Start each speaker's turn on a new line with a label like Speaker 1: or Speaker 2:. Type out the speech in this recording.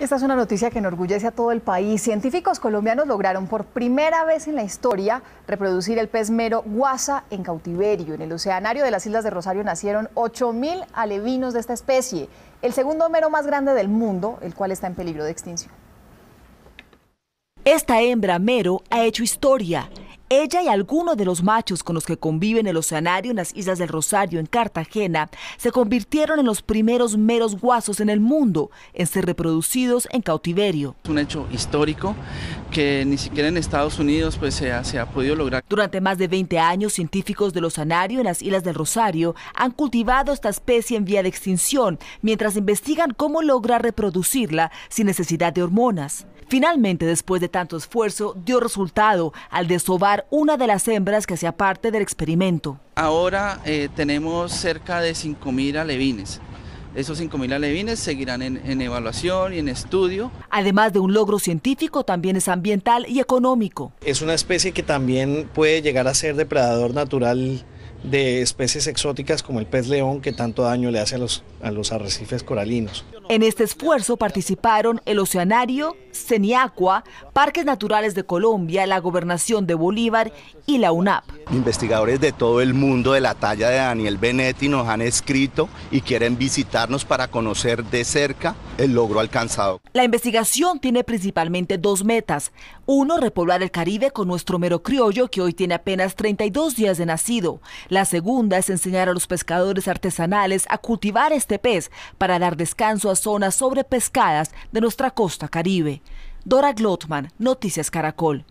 Speaker 1: Esta es una noticia que enorgullece a todo el país. Científicos colombianos lograron por primera vez en la historia reproducir el pez mero guasa en cautiverio. En el oceanario de las Islas de Rosario nacieron 8.000 alevinos de esta especie, el segundo mero más grande del mundo, el cual está en peligro de extinción.
Speaker 2: Esta hembra mero ha hecho historia. Ella y algunos de los machos con los que conviven el oceanario en las Islas del Rosario, en Cartagena, se convirtieron en los primeros meros guasos en el mundo en ser reproducidos en cautiverio. Es un hecho histórico que ni siquiera en Estados Unidos pues, se, ha, podido lograr. Durante más de 20 años, científicos del oceanario en las Islas del Rosario han cultivado esta especie en vía de extinción, mientras investigan cómo lograr reproducirla sin necesidad de hormonas. Finalmente, después de tanto esfuerzo, dio resultado al desovar una de las hembras que sea parte del experimento.
Speaker 3: Ahora eh, tenemos cerca de 5.000 alevines. Esos 5.000 alevines seguirán en, evaluación
Speaker 2: y en estudio. Además de un logro científico, también es ambiental y económico.
Speaker 4: Es una especie que también puede llegar a ser depredador natural de especies exóticas como el pez león que tanto daño le hace a los arrecifes coralinos.
Speaker 2: En este esfuerzo participaron el Oceanario, CENIACUA, Parques Naturales de Colombia, la Gobernación de Bolívar y la UNAP.
Speaker 5: Investigadores de todo el mundo de la talla de Daniel Benetti nos han escrito y quieren visitarnos para conocer de cerca el logro alcanzado.
Speaker 2: La investigación tiene principalmente dos metas. Uno, repoblar el Caribe con nuestro mero criollo que hoy tiene apenas 32 días de nacido. La segunda es enseñar a los pescadores artesanales a cultivar este pez para dar descanso a zonas sobrepescadas de nuestra costa caribe. Dora Glotman, Noticias Caracol.